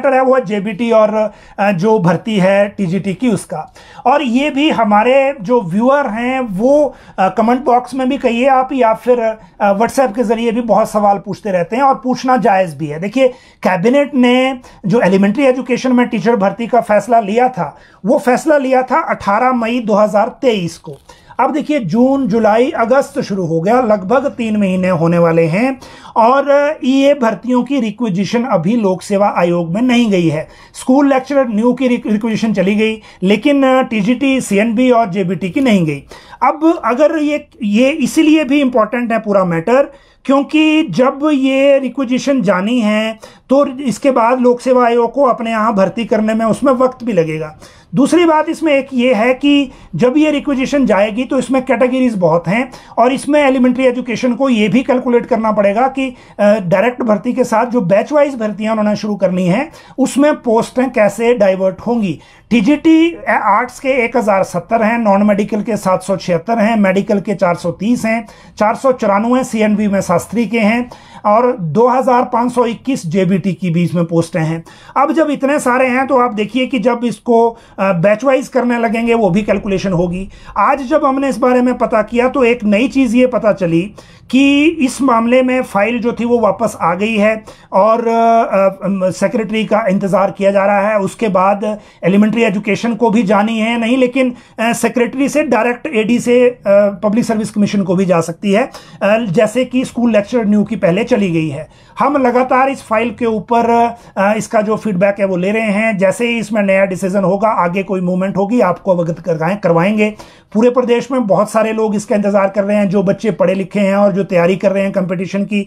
matter है वो JBT और जो भर्ती है टीजीटी की उसका और ये भी हमारे जो व्यूअर हैं वो कमेंट बॉक्स में भी कहिए आप या फिर व्हाट्सएप के जरिए भी बहुत सवाल पूछते रहते हैं और पूछना जायज़ भी है देखिए कैबिनेट ने जो एलिमेंट्री एजुकेशन में टीचर भर्ती का फैसला लिया था वो फैसला लिया था 18 मई 2023 को अब देखिए जून जुलाई अगस्त शुरू हो गया लगभग तीन महीने होने वाले हैं और ईए भर्तियों की रिक्विजिशन अभी लोक सेवा आयोग में नहीं गई है स्कूल लेक्चरर न्यू की रिक्विजिशन चली गई लेकिन टीजीटी सीएनबी और जेबीटी की नहीं गई अब अगर ये ये इसीलिए भी इंपॉर्टेंट है पूरा मैटर क्योंकि जब ये रिक्विजिशन जानी है तो इसके बाद लोक सेवा आयोग को अपने यहाँ भर्ती करने में उसमें वक्त भी लगेगा दूसरी बात इसमें एक ये है कि जब ये रिक्विजिशन जाएगी तो इसमें कैटेगरीज बहुत हैं और इसमें एलिमेंट्री एजुकेशन को ये भी कैलकुलेट करना पड़ेगा कि डायरेक्ट भर्ती के साथ जो बैच वाइज भर्तियाँ उन्होंने शुरू करनी है उसमें पोस्टें कैसे डाइवर्ट होंगी टीजीटी आर्ट्स के एक हज़ार सत्तर हैं नॉन मेडिकल के सात सौ छिहत्तर हैं मेडिकल के चार सौ तीस हैं चार सौ चौरानवे सी एन में शास्त्री के हैं और 2521 जेबीटी की बीच में पोस्टें हैं अब जब इतने सारे हैं तो आप देखिए कि जब इसको बैचवाइज करने लगेंगे वो भी कैलकुलेशन होगी आज जब हमने इस बारे में पता किया तो एक नई चीज़ ये पता चली कि इस मामले में फाइल जो थी वो वापस आ गई है और सेक्रेटरी का इंतज़ार किया जा रहा है उसके बाद एलिमेंट्री एजुकेशन को भी जानी है नहीं लेकिन सेक्रेटरी से डायरेक्ट एडी से पब्लिक सर्विस कमीशन को भी जा सकती है जैसे कि स्कूल लेक्चर न्यू की पहले चल चली गई है हम लगातार इस फाइल के ऊपर इसका जो फीडबैक है वो ले रहे हैं जैसे ही इसमें नया डिसीजन होगा आगे कोई मूवमेंट होगी आपको अवगत करवाएं करवाएंगे पूरे प्रदेश में बहुत सारे लोग इसका इंतजार कर रहे हैं जो बच्चे पढ़े लिखे हैं और जो तैयारी कर रहे हैं कंपटीशन की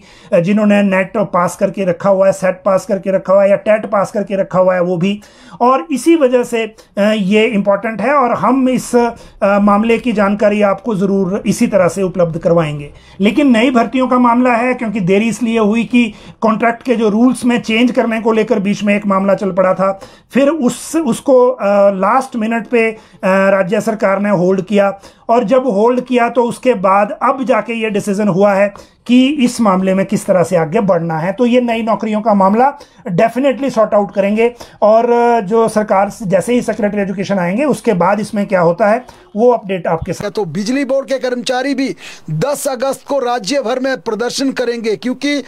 जिन्होंने नेट पास करके रखा हुआ है सेट पास करके रखा हुआ है या टेट पास करके रखा हुआ है वो भी और इसी वजह से ये इंपॉर्टेंट है और हम इस मामले की जानकारी आपको ज़रूर इसी तरह से उपलब्ध करवाएंगे लेकिन नई भर्तियों का मामला है क्योंकि देरी इसलिए हुई कि कॉन्ट्रैक्ट के जो रूल्स में चेंज करने को लेकर बीच में एक मामला चल पड़ा था फिर उस उसको आ, लास्ट मिनट पे राज्य सरकार ने होल्ड किया और जब होल्ड किया तो उसके बाद अब जाके ये डिसीजन हुआ है कि इस मामले में किस तरह से आगे बढ़ना है तो ये नई नौकरियों का मामला डेफिनेटली सॉर्ट आउट करेंगे और जो सरकार जैसे ही सेक्रेटरी एजुकेशन आएंगे उसके बाद इसमें क्या होता है वो अपडेट आपके साथ तो बिजली बोर्ड के कर्मचारी भी 10 अगस्त को राज्य भर में प्रदर्शन करेंगे क्योंकि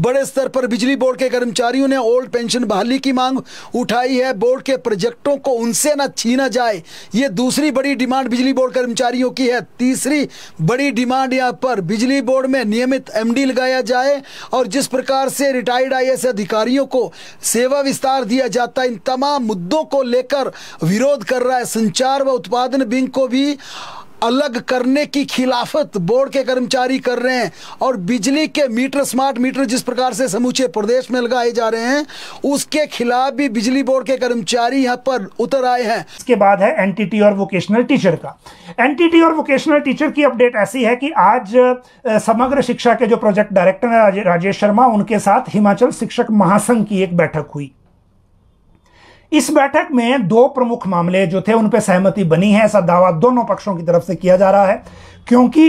बड़े स्तर पर बिजली बोर्ड के कर्मचारियों ने ओल्ड पेंशन बहाली की मांग उठाई है बोर्ड के प्रोजेक्टों को उनसे न छीना जाए ये दूसरी बड़ी डिमांड बिजली बोर्ड कर्मचारियों की है तीसरी बड़ी डिमांड यहाँ पर बिजली बोर्ड में नियमित एमडी लगाया जाए और जिस प्रकार से रिटायर्ड आई अधिकारियों को सेवा विस्तार दिया जाता है इन तमाम मुद्दों को लेकर विरोध कर रहा है संचार व उत्पादन बिंग को भी अलग करने की खिलाफत बोर्ड के कर्मचारी कर रहे हैं और बिजली के मीटर स्मार्ट मीटर जिस प्रकार से समूचे प्रदेश में लगाए जा रहे हैं उसके खिलाफ भी बिजली बोर्ड के कर्मचारी यहाँ पर उतर आए हैं इसके बाद है एनटीटी और वोकेशनल टीचर का एनटीटी और वोकेशनल टीचर की अपडेट ऐसी है कि आज समग्र शिक्षा के जो प्रोजेक्ट डायरेक्टर है राजेश शर्मा उनके साथ हिमाचल शिक्षक महासंघ की एक बैठक हुई इस बैठक में दो प्रमुख मामले जो थे उन पर सहमति बनी है ऐसा दावा दोनों पक्षों की तरफ से किया जा रहा है क्योंकि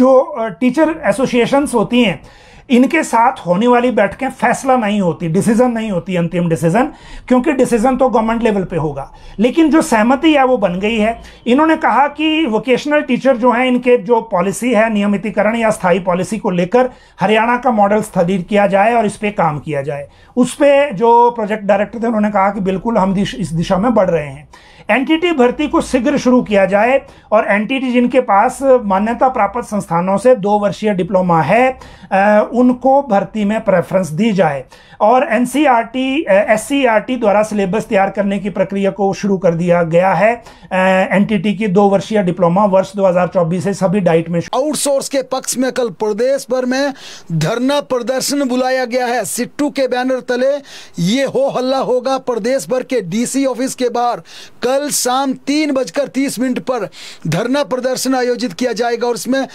जो टीचर एसोसिएशंस होती हैं इनके साथ होने वाली बैठकें फैसला नहीं होती डिसीजन नहीं होती अंतिम डिसीजन क्योंकि डिसीजन तो गवर्नमेंट लेवल पे होगा लेकिन जो सहमति है वो बन गई है इन्होंने कहा कि वोकेशनल टीचर जो हैं इनके जो पॉलिसी है नियमितीकरण या स्थायी पॉलिसी को लेकर हरियाणा का मॉडल स्थगित किया जाए और इस पर काम किया जाए उस पर जो प्रोजेक्ट डायरेक्टर थे उन्होंने कहा कि बिल्कुल हम इस दिशा में बढ़ रहे हैं एनटीटी भर्ती को शीघ्र शुरू किया जाए और एनटीटी जिनके पास मान्यता प्राप्त संस्थानों से दो वर्षीय डिप्लोमा है उनको भर्ती में प्रेफरेंस दी जाए और एनसीईआरटी एससीईआरटी द्वारा सिलेबस तैयार करने की प्रक्रिया को शुरू कर दिया गया है एनटीटी की दो वर्षीय डिप्लोमा वर्ष 2024 से सभी डाइट में आउटसोर्स के पक्ष में कल प्रदेश भर में धरना प्रदर्शन बुलाया गया है सिट्टू के बैनर तले ये हो हल्ला होगा प्रदेश भर के डीसी ऑफिस के बाहर कल कल शाम तीन बजकर तीस मिनट पर धरना प्रदर्शन आयोजित किया जाएगा और इसमें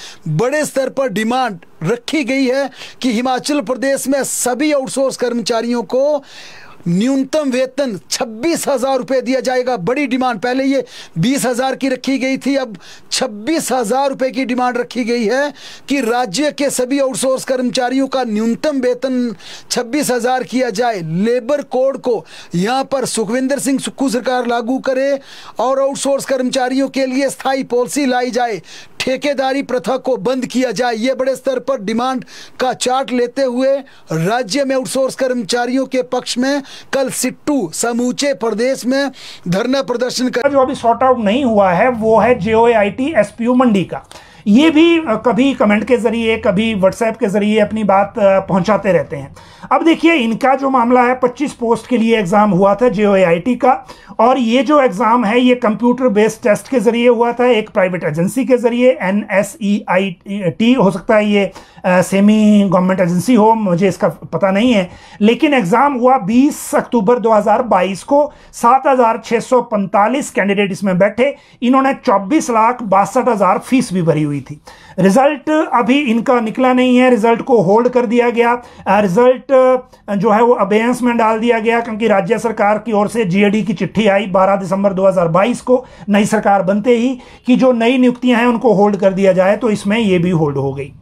बड़े स्तर पर डिमांड रखी गई है कि हिमाचल प्रदेश में सभी आउटसोर्स कर्मचारियों को न्यूनतम वेतन छब्बीस हज़ार रुपये दिया जाएगा बड़ी डिमांड पहले ये बीस हज़ार की रखी गई थी अब छब्बीस हज़ार रुपये की डिमांड रखी गई है कि राज्य के सभी आउटसोर्स कर्मचारियों का न्यूनतम वेतन छब्बीस हज़ार किया जाए लेबर कोड को यहाँ पर सुखविंदर सिंह सुक्खू सरकार लागू करे और आउटसोर्स कर्मचारियों के लिए स्थायी पॉलिसी लाई जाए ठेकेदारी प्रथा को बंद किया जाए ये बड़े स्तर पर डिमांड का चार्ट लेते हुए राज्य में आउटसोर्स कर्मचारियों के पक्ष में कल सिट्टू समूचे प्रदेश में धरना प्रदर्शन कर जो अभी सॉर्ट आउट नहीं हुआ है वो है जे मंडी का ये भी कभी कमेंट के ज़रिए कभी व्हाट्सएप के ज़रिए अपनी बात पहुंचाते रहते हैं अब देखिए इनका जो मामला है 25 पोस्ट के लिए एग्ज़ाम हुआ था जे का और ये जो एग्ज़ाम है ये कंप्यूटर बेस्ड टेस्ट के ज़रिए हुआ था एक प्राइवेट एजेंसी के ज़रिए एन e हो सकता है ये सेमी गवर्नमेंट एजेंसी हो मुझे इसका पता नहीं है लेकिन एग्ज़ाम हुआ 20 अक्टूबर 2022 को 7645 कैंडिडेट इसमें बैठे इन्होंने चौबीस लाख बासठ हज़ार फीस भी भरी हुई हुई थी रिजल्ट अभी इनका निकला नहीं है रिजल्ट को होल्ड कर दिया गया रिजल्ट जो है वो अबेयंस में डाल दिया गया क्योंकि राज्य सरकार की ओर से जीएडी की चिट्ठी आई 12 दिसंबर 2022 को नई सरकार बनते ही कि जो नई नियुक्तियां हैं उनको होल्ड कर दिया जाए तो इसमें यह भी होल्ड हो गई